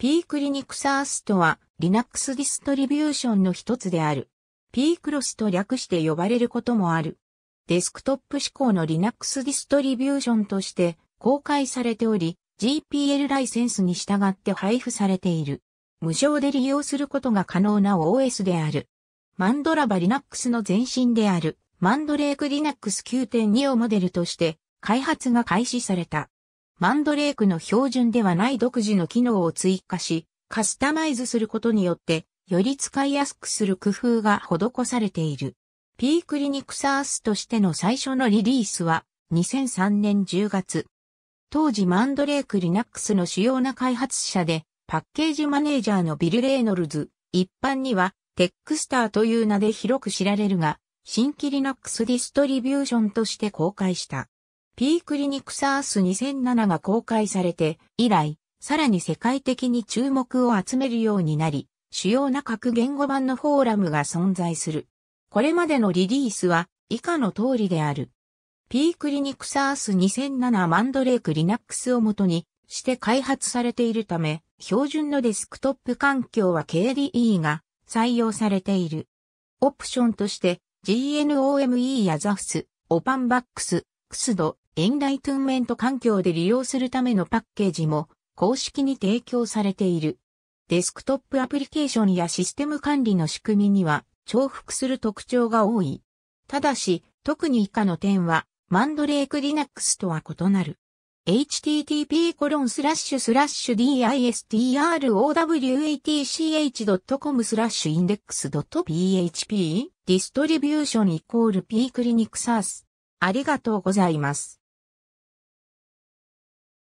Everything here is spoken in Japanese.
p c l i n i x e r とは Linux ディストリビューションの一つである。pcross と略して呼ばれることもある。デスクトップ指向の Linux ディストリビューションとして公開されており、GPL ライセンスに従って配布されている。無償で利用することが可能な OS である。マンドラバ Linux の前身である、マンドレーク Linux 9.2をモデルとして開発が開始された。マンドレークの標準ではない独自の機能を追加し、カスタマイズすることによって、より使いやすくする工夫が施されている。P クリニクサースとしての最初のリリースは2003年10月。当時マンドレーク Linux の主要な開発者で、パッケージマネージャーのビル・レイノルズ、一般にはテックスターという名で広く知られるが、新規 Linux ディストリビューションとして公開した。ピークリニクサース2007が公開されて以来、さらに世界的に注目を集めるようになり、主要な各言語版のフォーラムが存在する。これまでのリリースは以下の通りである。ピークリニクサース2007マンドレークリナックスをもとにして開発されているため、標準のデスクトップ環境は KDE が採用されている。オプションとして GNOME や ZAFS、パンバックス、クスド、エンライトゥンメント環境で利用するためのパッケージも公式に提供されている。デスクトップアプリケーションやシステム管理の仕組みには重複する特徴が多い。ただし、特に以下の点は、マンドレークリナックスとは異なる。http://distro.watch.com スラッシュ index.php ディストリビューションイコールークリニクサースありがとうございます。